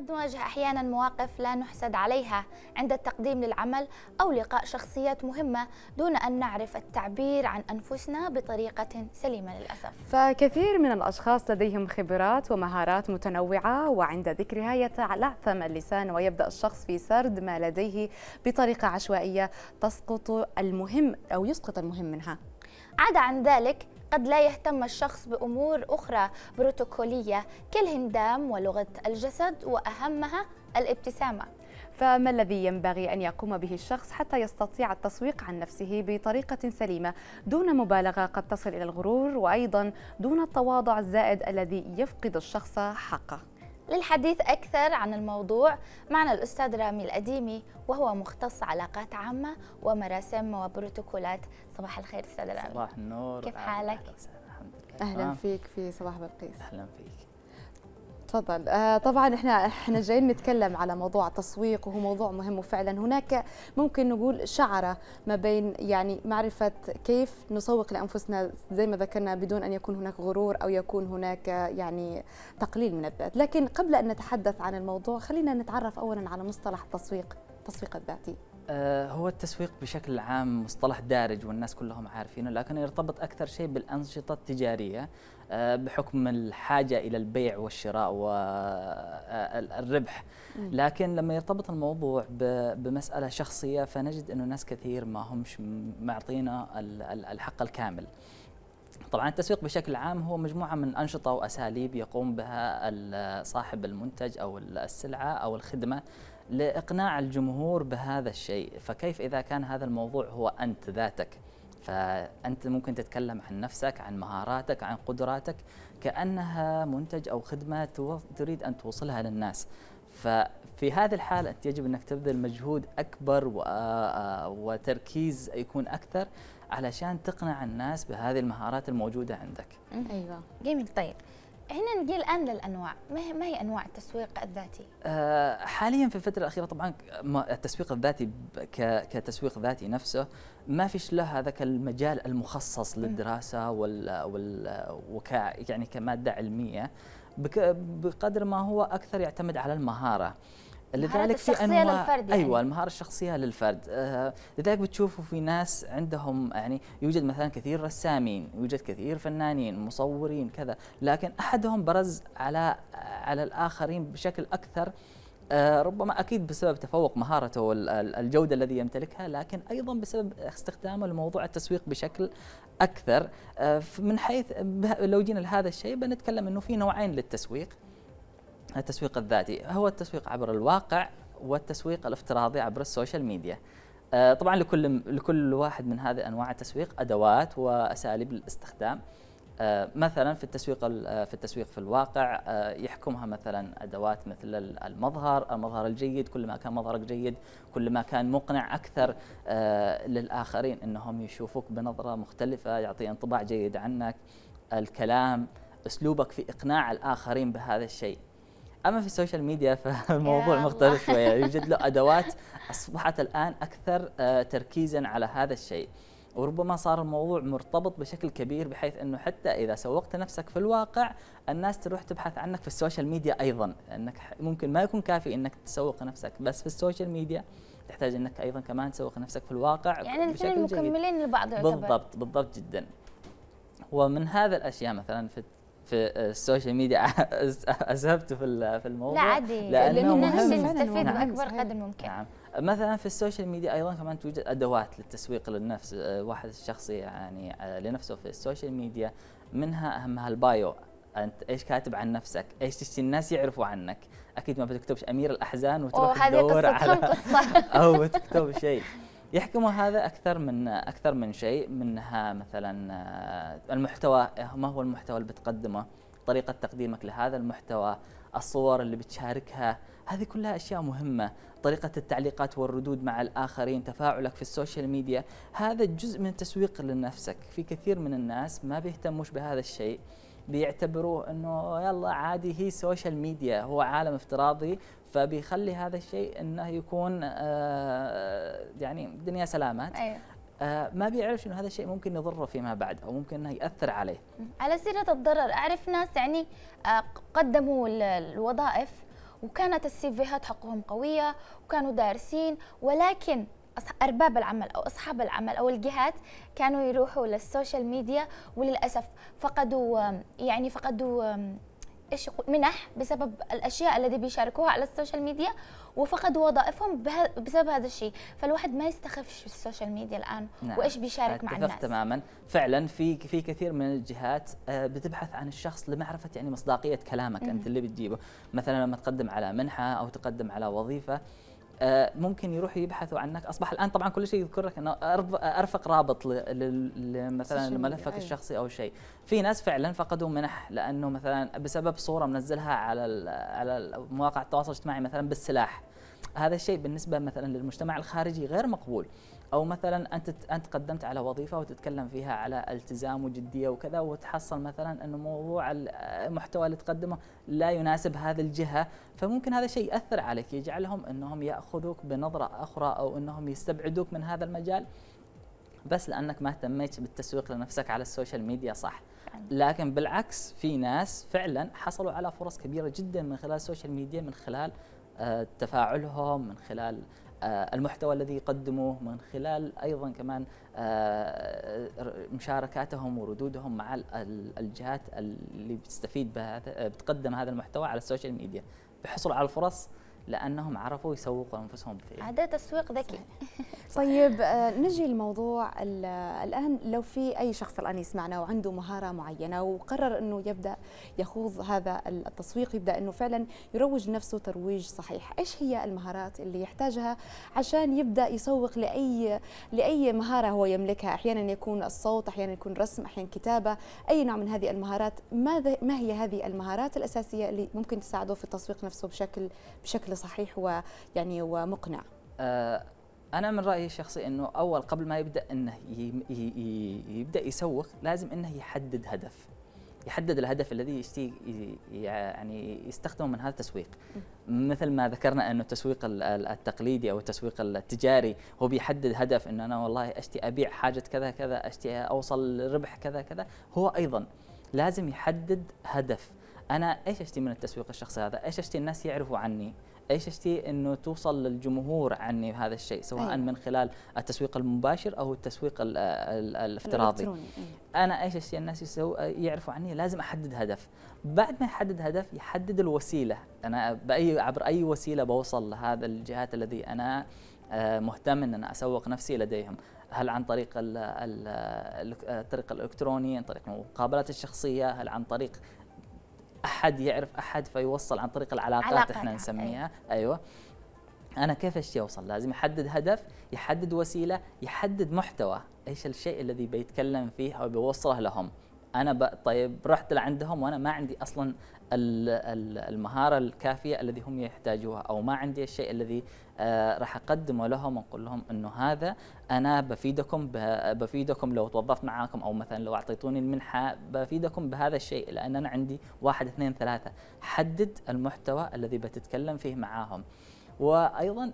قد نواجه أحيانا مواقف لا نحسد عليها عند التقديم للعمل أو لقاء شخصيات مهمة دون أن نعرف التعبير عن أنفسنا بطريقة سليمة للأسف فكثير من الأشخاص لديهم خبرات ومهارات متنوعة وعند ذكرها يتلعثم اللسان ويبدأ الشخص في سرد ما لديه بطريقة عشوائية تسقط المهم أو يسقط المهم منها عدا عن ذلك قد لا يهتم الشخص بأمور أخرى بروتوكولية كالهندام ولغة الجسد وأهمها الابتسامة فما الذي ينبغي أن يقوم به الشخص حتى يستطيع التسويق عن نفسه بطريقة سليمة دون مبالغة قد تصل إلى الغرور وأيضا دون التواضع الزائد الذي يفقد الشخص حقه للحديث أكثر عن الموضوع معنا الأستاذ رامي الأديمي وهو مختص علاقات عامة ومراسم وبروتوكولات صباح الخير أستاذ رامي صباح النور كيف حالك؟ أهلا, فيك في صباح بلقيس أهلا فيك تفضل آه طبعا احنا احنا جايين نتكلم على موضوع التسويق وهو موضوع مهم وفعلا هناك ممكن نقول شعره ما بين يعني معرفه كيف نسوق لانفسنا زي ما ذكرنا بدون ان يكون هناك غرور او يكون هناك يعني تقليل من الذات لكن قبل ان نتحدث عن الموضوع خلينا نتعرف اولا على مصطلح التسويق التسويق الذاتي آه، هو التسويق بشكل عام مصطلح دارج والناس كلهم عارفينه لكن يرتبط اكثر شيء بالانشطه التجاريه آه، بحكم الحاجه الى البيع والشراء والربح آه، لكن لما يرتبط الموضوع بمساله شخصيه فنجد انه ناس كثير ما همش معطينا الحق الكامل طبعا التسويق بشكل عام هو مجموعه من انشطه واساليب يقوم بها صاحب المنتج او السلعه او الخدمه لاقناع الجمهور بهذا الشيء فكيف اذا كان هذا الموضوع هو انت ذاتك فانت ممكن تتكلم عن نفسك عن مهاراتك عن قدراتك كانها منتج او خدمه تريد ان توصلها للناس ففي هذه الحالة أنت يجب أنك تبذل مجهود أكبر آه، آه، وتركيز يكون أكثر علشان تقنع الناس بهذه المهارات الموجوده عندك. ايوه جميل طيب هنا نجي الان للانواع، ما هي انواع التسويق الذاتي؟ آه، حاليا في الفتره الاخيره طبعا التسويق الذاتي كتسويق ذاتي نفسه ما فيش له هذاك المجال المخصص للدراسه وال, وال وك يعني كماده علميه بقدر ما هو اكثر يعتمد على المهاره. لذلك في انواع للفرد يعني. ايوه المهاره الشخصيه للفرد آه لذلك بتشوفوا في ناس عندهم يعني يوجد مثلا كثير رسامين يوجد كثير فنانين مصورين كذا لكن احدهم برز على على الاخرين بشكل اكثر آه ربما اكيد بسبب تفوق مهارته والجوده الذي يمتلكها لكن ايضا بسبب استخدامه لموضوع التسويق بشكل اكثر آه من حيث لو جينا لهذا الشيء بنتكلم انه في نوعين للتسويق التسويق الذاتي هو التسويق عبر الواقع والتسويق الافتراضي عبر السوشيال ميديا آه، طبعا لكل لكل واحد من هذه انواع التسويق ادوات واساليب للاستخدام آه، مثلا في التسويق آه، في التسويق في الواقع يحكمها مثلا ادوات مثل المظهر، المظهر الجيد، كل ما كان مظهرك جيد، كل ما كان مقنع اكثر للاخرين انهم يشوفوك بنظره مختلفه، يعطي انطباع جيد عنك، الكلام، اسلوبك في اقناع الاخرين بهذا الشيء، اما في السوشيال ميديا فالموضوع مختلف شويه يوجد يعني له ادوات اصبحت الان اكثر آه، تركيزا على هذا الشيء وربما صار الموضوع مرتبط بشكل كبير بحيث انه حتى اذا سوقت نفسك في الواقع الناس تروح تبحث عنك في السوشيال ميديا ايضا انك ممكن ما يكون كافي انك تسوق نفسك بس في السوشيال ميديا تحتاج انك ايضا كمان تسوق نفسك في الواقع يعني بشكل مكملين لبعض بالضبط بالضبط جدا ومن هذا الاشياء مثلا في في السوشيال ميديا اسهبته في في الموضوع لا عادي لانه مهم نستفيد باكبر قدر ممكن نعم. مثلا في السوشيال ميديا ايضا كمان توجد ادوات للتسويق للنفس آه، واحد الشخص يعني آه، لنفسه في السوشيال ميديا منها اهمها البايو انت ايش كاتب عن نفسك؟ ايش تشتي الناس يعرفوا عنك؟ اكيد ما بتكتبش امير الاحزان وتروح تدور على قصة. او بتكتب شيء يحكموا هذا اكثر من اكثر من شيء منها مثلا آه، المحتوى ما هو المحتوى اللي بتقدمه طريقه تقديمك لهذا المحتوى الصور اللي بتشاركها هذه كلها اشياء مهمه طريقه التعليقات والردود مع الاخرين تفاعلك في السوشيال ميديا هذا جزء من التسويق لنفسك في كثير من الناس ما بيهتموش بهذا الشيء بيعتبروه انه يلا عادي هي سوشيال ميديا هو عالم افتراضي فبيخلي هذا الشيء انه يكون آه يعني دنيا سلامات أيوه. آه ما بيعرف انه هذا الشيء ممكن يضره فيما بعد او ممكن انه ياثر عليه على سيره الضرر اعرف ناس يعني آه قدموا الوظائف وكانت السيفيهات حقهم قويه وكانوا دارسين ولكن ارباب العمل او اصحاب العمل او الجهات كانوا يروحوا للسوشيال ميديا وللاسف فقدوا يعني فقدوا ايش منح بسبب الاشياء التي بيشاركوها على السوشيال ميديا وفقدوا وظائفهم بسبب هذا الشيء فالواحد ما يستخفش في السوشيال ميديا الان نعم. وايش بيشارك مع الناس تماما فعلا في في كثير من الجهات آه، بتبحث عن الشخص لمعرفه يعني مصداقيه كلامك انت اللي بتجيبه مثلا لما تقدم على منحه او تقدم على وظيفه آه، ممكن يروحوا يبحثوا عنك اصبح الان طبعا كل شيء لك انه ارفق رابط مثلا لملفك أيوه. الشخصي او شيء في ناس فعلا فقدوا منح لانه مثلا بسبب صوره منزلها على على مواقع التواصل الاجتماعي مثلا بالسلاح هذا الشيء بالنسبه مثلا للمجتمع الخارجي غير مقبول او مثلا انت انت قدمت على وظيفه وتتكلم فيها على التزام وجديه وكذا وتحصل مثلا انه موضوع المحتوى اللي تقدمه لا يناسب هذه الجهه فممكن هذا الشيء ياثر عليك يجعلهم انهم ياخذوك بنظره اخرى او انهم يستبعدوك من هذا المجال بس لانك ما اهتميت بالتسويق لنفسك على السوشيال ميديا صح يعني. لكن بالعكس في ناس فعلا حصلوا على فرص كبيره جدا من خلال السوشيال ميديا من خلال آه، تفاعلهم من خلال آه، المحتوى الذي يقدموه من خلال ايضا كمان آه، مشاركاتهم وردودهم مع الجهات اللي بتستفيد بهذا بتقدم هذا المحتوى على السوشيال ميديا بحصل على الفرص لانهم عرفوا يسوقوا انفسهم فيه هذا تسويق ذكي طيب آه، نجي لموضوع الان لو في اي شخص الان يسمعنا وعنده مهاره معينه وقرر انه يبدا يخوض هذا التسويق يبدا انه فعلا يروج نفسه ترويج صحيح ايش هي المهارات اللي يحتاجها عشان يبدا يسوق لاي لاي مهاره هو يملكها احيانا يكون الصوت احيانا يكون رسم احيانا كتابه اي نوع من هذه المهارات ماذا ما هي هذه المهارات الاساسيه اللي ممكن تساعده في التسويق نفسه بشكل بشكل بشكل صحيح ويعني ومقنع آه، انا من رايي الشخصي انه اول قبل ما يبدا انه يبدا يسوق لازم انه يحدد هدف يحدد الهدف الذي يشتي يعني يستخدمه من هذا التسويق مثل ما ذكرنا انه التسويق التقليدي او التسويق التجاري هو بيحدد هدف انه انا والله اشتي ابيع حاجه كذا كذا اشتي اوصل ربح كذا كذا هو ايضا لازم يحدد هدف انا ايش اشتي من التسويق الشخصي هذا ايش اشتي الناس يعرفوا عني ايش اشتي انه توصل للجمهور عني هذا الشيء سواء أيه. من خلال التسويق المباشر او التسويق الـ الـ الافتراضي أيه. انا ايش اشتي الناس يسو يعرفوا عني لازم احدد هدف بعد ما يحدد هدف يحدد الوسيله انا باي عبر اي وسيله بوصل لهذا الجهات الذي انا آه، مهتم ان انا اسوق نفسي لديهم هل عن طريق الطريق الالكتروني عن طريق المقابلات الشخصيه هل عن طريق احد يعرف احد فيوصل عن طريق العلاقات علاقة احنا نعم، أيوه. نسميها ايوه انا كيف اشتي اوصل لازم يحدد هدف يحدد وسيله يحدد محتوى ايش الشيء الذي بيتكلم فيه او بيوصله لهم انا طيب رحت لعندهم وانا ما عندي اصلا المهاره الكافيه الذي هم يحتاجوها او ما عندي الشيء الذي آه، راح اقدمه لهم واقول لهم انه هذا انا بفيدكم بفيدكم لو توظفت معاكم او مثلا لو اعطيتوني المنحه بفيدكم بهذا الشيء لان انا عندي واحد اثنين ثلاثه حدد المحتوى الذي بتتكلم فيه معاهم وايضا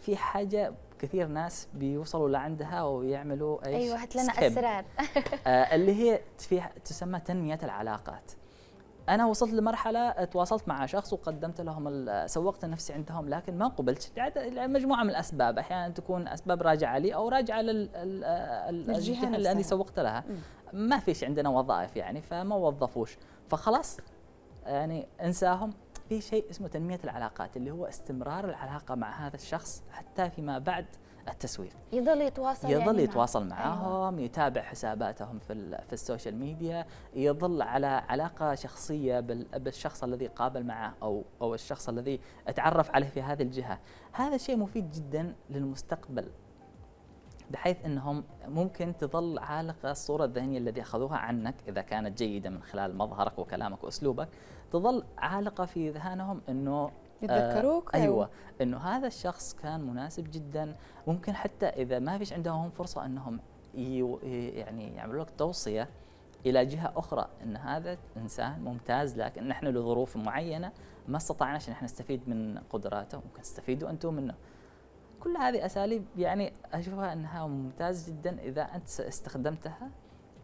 في حاجه كثير ناس بيوصلوا لعندها ويعملوا ايش؟ ايوه هات لنا اسرار آه اللي هي في تسمى تنميه العلاقات. انا وصلت لمرحله تواصلت مع شخص وقدمت لهم سوقت نفسي عندهم لكن ما قبلت يعني مجموعه من الاسباب احيانا تكون اسباب راجعه لي او راجعه للجهه اللي انا سوقت لها ما فيش عندنا وظائف يعني فما وظفوش فخلاص يعني انساهم في شيء اسمه تنميه العلاقات اللي هو استمرار العلاقه مع هذا الشخص حتى فيما بعد التسويق يظل يتواصل يعني يظل يعني يتواصل أيوة. معاهم أيوة. يتابع حساباتهم في في السوشيال ميديا يظل على علاقه شخصيه بالشخص الذي قابل معه او او الشخص الذي اتعرف عليه في هذه الجهه هذا شيء مفيد جدا للمستقبل بحيث انهم ممكن تظل عالقه الصوره الذهنيه التي اخذوها عنك اذا كانت جيده من خلال مظهرك وكلامك واسلوبك تظل عالقه في اذهانهم انه آه، يتذكروك آه ايوه انه هذا الشخص كان مناسب جدا ممكن حتى اذا ما فيش عندهم فرصه انهم يعني يعملوا لك توصيه الى جهه اخرى ان هذا انسان ممتاز لكن نحن لظروف معينه ما استطعناش ان احنا نستفيد من قدراته ممكن تستفيدوا انتم منه كل هذه اساليب يعني اشوفها انها ممتاز جدا اذا انت استخدمتها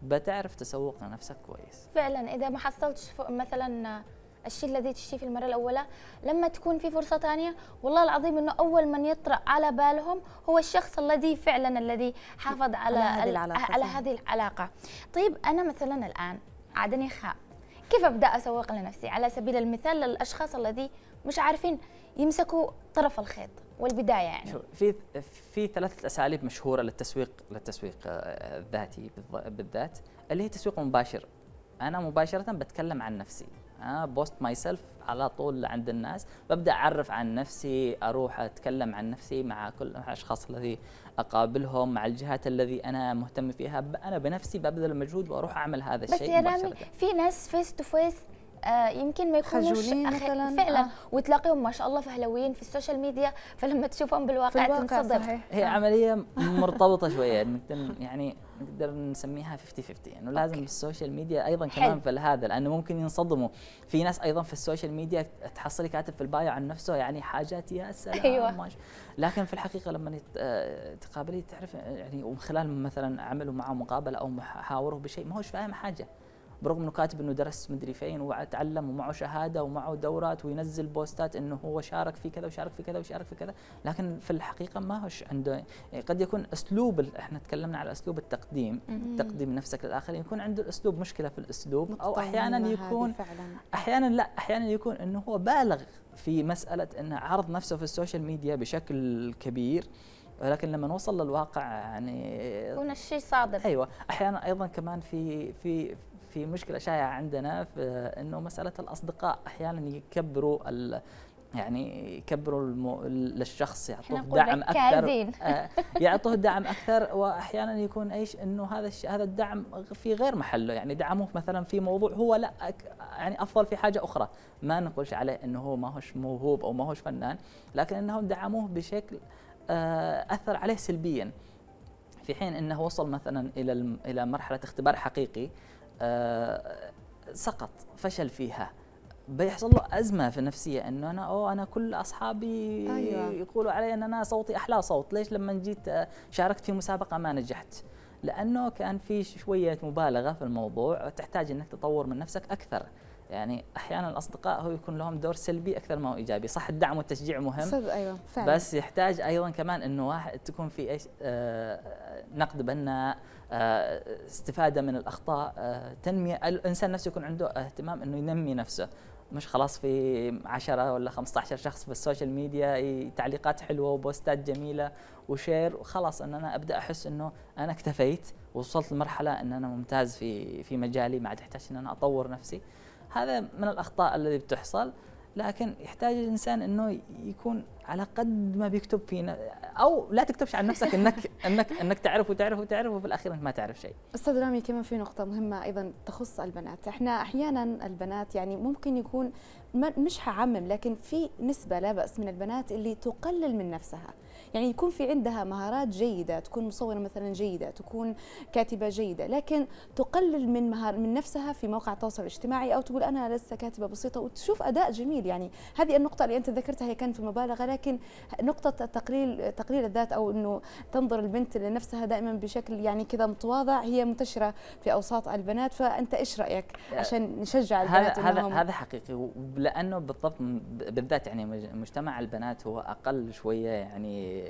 بتعرف تسوق لنفسك كويس فعلا اذا ما حصلتش مثلا الشيء الذي تشتي في المره الاولى لما تكون في فرصه ثانيه والله العظيم انه اول من يطرا على بالهم هو الشخص الذي فعلا الذي حافظ على على هذه العلاقه, على هذه العلاقة. طيب انا مثلا الان عادني خاء كيف ابدا اسوق لنفسي على سبيل المثال للاشخاص الذي مش عارفين يمسكوا طرف الخيط والبدايه يعني في في ثلاثه اساليب مشهوره للتسويق للتسويق آه، الذاتي بالذات اللي هي تسويق مباشر انا مباشره بتكلم عن نفسي انا بوست ماي سيلف على طول عند الناس ببدا اعرف عن نفسي اروح اتكلم عن نفسي مع كل الاشخاص الذي اقابلهم مع الجهات الذي انا مهتم فيها انا بنفسي ببذل المجهود واروح اعمل هذا الشيء بس يا رامي في ناس فيس تو فيس آه يمكن ما يكونوش خجولين مثلا فعلا آه. وتلاقيهم ما شاء الله فهلويين في السوشيال ميديا فلما تشوفهم بالواقع تنصدم هي نعم. عمليه مرتبطه شويه نقدر يعني نقدر نسميها 50 50 انه لازم أوكي. السوشيال ميديا ايضا كمان في هذا لانه ممكن ينصدموا في ناس ايضا في السوشيال ميديا تحصلي كاتب في البايو عن نفسه يعني حاجات يا سلام أيوة. لكن في الحقيقه لما آه، تقابليه تعرف يعني ومن خلال مثلا عمله معه مقابله او محاوره بشيء ما هوش فاهم حاجه برغم انه كاتب انه درس مدري فين وتعلم ومعه شهاده ومعه دورات وينزل بوستات انه هو شارك في كذا وشارك في كذا وشارك في كذا لكن في الحقيقه ما هوش عنده قد يكون اسلوب احنا تكلمنا على اسلوب التقديم تقديم نفسك للاخرين يكون عنده الاسلوب مشكله في الاسلوب او احيانا يكون احيانا لا احيانا يكون انه هو بالغ في مساله انه عرض نفسه في السوشيال ميديا بشكل كبير ولكن لما نوصل للواقع يعني يكون الشيء صادق ايوه احيانا ايضا كمان في في في مشكله شائعه عندنا في انه مساله الاصدقاء احيانا يكبروا يعني يكبروا المو... للشخص يعطوه دعم اكثر آه، يعطوه دعم اكثر واحيانا يكون ايش انه هذا الش... هذا الدعم في غير محله يعني دعمه مثلا في موضوع هو لا أك... يعني افضل في حاجه اخرى ما نقولش عليه انه هو ما هوش موهوب او ما هوش فنان لكن انهم دعموه بشكل آه، اثر عليه سلبيا في حين انه وصل مثلا الى الى مرحله اختبار حقيقي آه، سقط فشل فيها بيحصل له ازمه في النفسيه انه انا او انا كل اصحابي أيوة. يقولوا علي ان انا صوتي احلى صوت ليش لما جيت آه، شاركت في مسابقه ما نجحت لانه كان في شويه مبالغه في الموضوع تحتاج انك تطور من نفسك اكثر يعني احيانا الاصدقاء هو يكون لهم دور سلبي اكثر ما هو ايجابي صح الدعم والتشجيع مهم صد ايوه فعلا بس يحتاج ايضا كمان انه واحد تكون في ايش آه نقد بناء آه استفاده من الاخطاء آه تنميه الانسان نفسه يكون عنده اهتمام انه ينمي نفسه مش خلاص في 10 ولا 15 شخص في السوشيال ميديا تعليقات حلوه وبوستات جميله وشير وخلاص ان انا ابدا احس انه انا اكتفيت ووصلت لمرحله ان انا ممتاز في في مجالي ما عاد احتاج ان انا اطور نفسي هذا من الأخطاء الذي بتحصل لكن يحتاج الانسان انه يكون على قد ما بيكتب في او لا تكتبش عن نفسك انك انك انك تعرف وتعرف وتعرف وفي الاخير انت ما تعرف شيء. استاذ رامي كمان في نقطه مهمه ايضا تخص البنات، احنا احيانا البنات يعني ممكن يكون مش حعمم لكن في نسبه لا باس من البنات اللي تقلل من نفسها. يعني يكون في عندها مهارات جيدة تكون مصورة مثلا جيدة تكون كاتبة جيدة لكن تقلل من مهار من نفسها في مواقع التواصل الاجتماعي أو تقول أنا لسه كاتبة بسيطة وتشوف أداء جميل يعني هذه النقطة اللي أنت ذكرتها هي كانت في مبالغة لكن نقطة تقليل تقليل الذات أو أنه تنظر البنت لنفسها دائما بشكل يعني كذا متواضع هي منتشرة في أوساط البنات فأنت إيش رأيك أه، عشان نشجع البنات هذا هذا هذا حقيقي لأنه بالضبط بالذات يعني مجتمع البنات هو أقل شوية يعني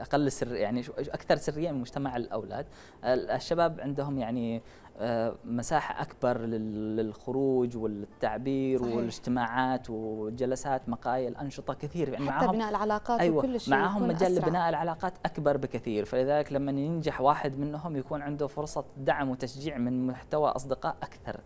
اقل سر يعني اكثر سريه من مجتمع الاولاد الشباب عندهم يعني آه، مساحة أكبر للخروج والتعبير صحيح. والاجتماعات وجلسات مقايل أنشطة كثير يعني حتى معهم بناء العلاقات أيوة وكل شيء معهم مجال بناء العلاقات أكبر بكثير فلذلك لما ينجح واحد منهم يكون عنده فرصة دعم وتشجيع من محتوى أصدقاء أكثر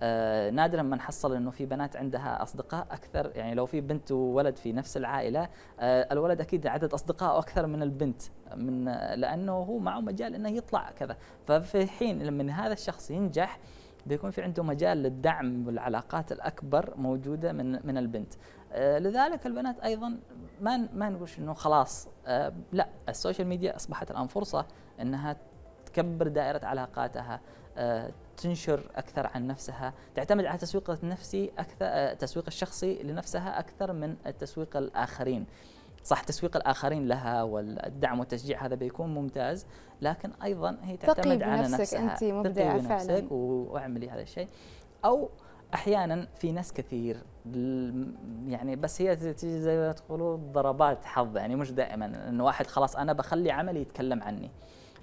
آه، نادرا ما نحصل انه في بنات عندها اصدقاء اكثر يعني لو في بنت وولد في نفس العائله آه، الولد اكيد عدد اصدقائه اكثر من البنت من لانه هو معه مجال انه يطلع كذا ففي حين لما هذا الشخص ينجح بيكون في عنده مجال للدعم والعلاقات الاكبر موجوده من من البنت آه، لذلك البنات ايضا ما ما نقولش انه خلاص لا السوشيال ميديا اصبحت الان فرصه انها تكبر دائره علاقاتها آه، تنشر اكثر عن نفسها، تعتمد على التسويق النفسي اكثر التسويق آه، الشخصي لنفسها اكثر من التسويق الاخرين. صح تسويق الاخرين لها والدعم والتشجيع هذا بيكون ممتاز لكن ايضا هي تعتمد على نفسها انت مبدعه فعلا واعملي هذا الشيء او احيانا في ناس كثير يعني بس هي تجي زي ما تقولوا ضربات حظ يعني مش دائما انه واحد خلاص انا بخلي عملي يتكلم عني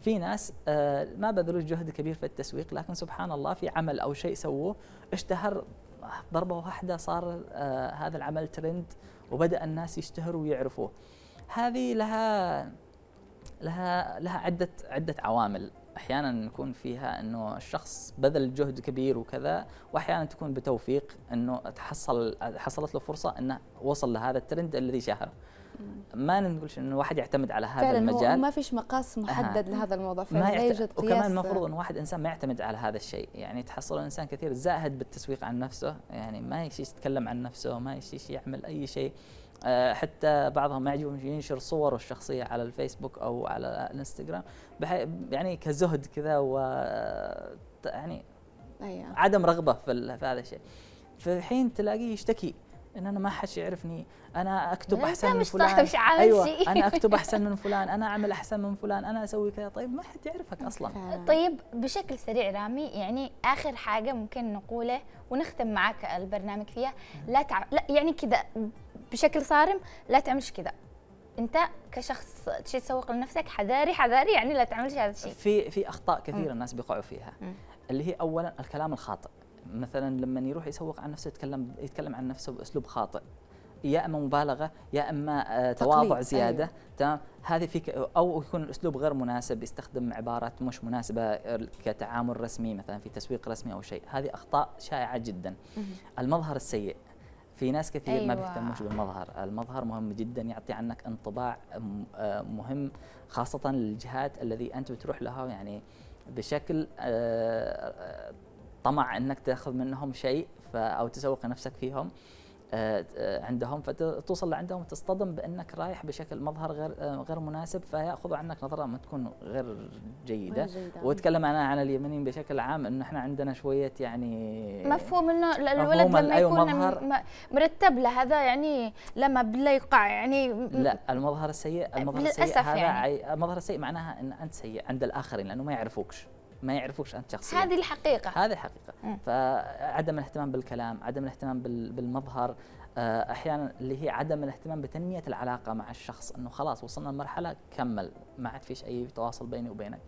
في ناس آه، ما بذلوا جهد كبير في التسويق لكن سبحان الله في عمل او شيء سووه اشتهر ضربه واحده صار آه، هذا العمل ترند وبدا الناس يشتهروا ويعرفوه هذه لها لها لها عده عده عوامل احيانا نكون فيها انه الشخص بذل جهد كبير وكذا واحيانا تكون بتوفيق انه تحصل حصلت له فرصه انه وصل لهذا الترند الذي شهره ما نقولش انه واحد يعتمد على هذا فعلا المجال ما فيش مقاس محدد آه. لهذا الموضوع فعلا لا يوجد قياس وكمان المفروض ان واحد انسان ما يعتمد على هذا الشيء يعني تحصل انسان كثير زاهد بالتسويق عن نفسه يعني ما يشيش يتكلم عن نفسه ما يشيش يعمل اي شيء آه، حتى بعضهم ما يعجبهم ينشر صوره الشخصيه على الفيسبوك او على الانستغرام يعني كزهد كذا و يعني أيوة. عدم رغبه في هذا الشيء فالحين تلاقيه يشتكي ان انا ما حد يعرفني انا اكتب احسن من فلان مش ايوه انا اكتب احسن من فلان انا اعمل احسن من فلان انا اسوي كذا طيب ما حد يعرفك اصلا طيب بشكل سريع رامي يعني اخر حاجه ممكن نقوله ونختم معك البرنامج فيها لا, تع... لا يعني كذا بشكل صارم لا تعملش كذا انت كشخص تشي تسوق لنفسك حذاري حذاري يعني لا تعملش هذا الشيء في في اخطاء كثيره الناس بيقعوا فيها اللي هي اولا الكلام الخاطئ مثلا لما يروح يسوق عن نفسه يتكلم يتكلم عن نفسه باسلوب خاطئ يا اما مبالغه يا اما آه، تواضع أيوه. زياده أيوه. تمام هذه فيك او يكون الاسلوب غير مناسب يستخدم عبارات مش مناسبه كتعامل رسمي مثلا في تسويق رسمي او شيء هذه اخطاء شائعه جدا المظهر السيء في ناس كثير أيوة. ما بيهتموش بالمظهر المظهر مهم جدا يعطي عنك انطباع آه، مهم خاصه للجهات الذي انت بتروح لها يعني بشكل آه، طمع انك تاخذ منهم شيء او تسوق نفسك فيهم آه، آه، عندهم فتوصل لعندهم تصطدم بانك رايح بشكل مظهر غير آه، غير مناسب فياخذوا عنك نظره ما تكون غير جيده, جيدة. واتكلم انا عن اليمنيين بشكل عام انه احنا عندنا شويه يعني مفهوم انه الولد لما أيوة، يكون مرتب له هذا يعني لما بلا يقع يعني لا المظهر السيء المظهر السيء هذا يعني. المظهر السيء معناها ان انت سيء عند الاخرين لانه ما يعرفوكش ما يعرفوش انت شخصيا هذه الحقيقه هذه الحقيقه فعدم الاهتمام بالكلام عدم الاهتمام بالمظهر آه، احيانا اللي هي عدم الاهتمام بتنميه العلاقه مع الشخص انه خلاص وصلنا لمرحله كمل ما عاد فيش اي تواصل بيني وبينك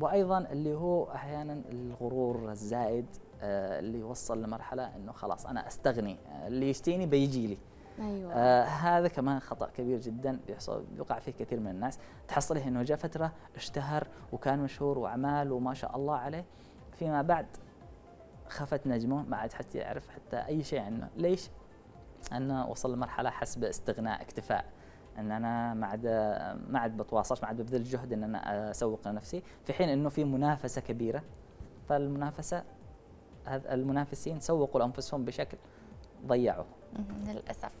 وايضا اللي هو احيانا الغرور الزائد آه، اللي يوصل لمرحله انه خلاص انا استغني آه، اللي يشتيني بيجي لي أيوة. آه هذا كمان خطا كبير جدا بيحصل بيقع فيه كثير من الناس تحصله انه جاء فتره اشتهر وكان مشهور واعمال وما شاء الله عليه فيما بعد خفت نجمه ما عاد حتى يعرف حتى اي شيء عنه ليش انه وصل لمرحله حسب استغناء اكتفاء ان انا ما عاد ما عاد بتواصل ما عاد ببذل جهد ان انا اسوق لنفسي في حين انه في منافسه كبيره فالمنافسه المنافسين سوقوا لانفسهم بشكل ضيعه للاسف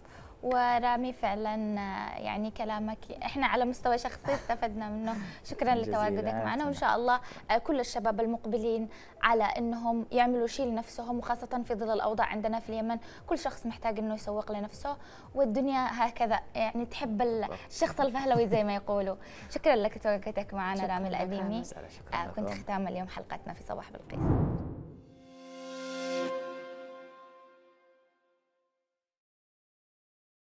ورامي فعلا يعني كلامك احنا على مستوى شخصي استفدنا منه شكرا لتواجدك معنا وان شاء الله آه، كل الشباب المقبلين على انهم يعملوا شيء لنفسهم وخاصه في ظل الاوضاع عندنا في اليمن كل شخص محتاج انه يسوق لنفسه والدنيا هكذا يعني تحب الشخص الفهلوي زي ما يقولوا شكرا لك تواجدك معنا رامي الاديمي آه، كنت ختام اليوم حلقتنا في صباح بالقيس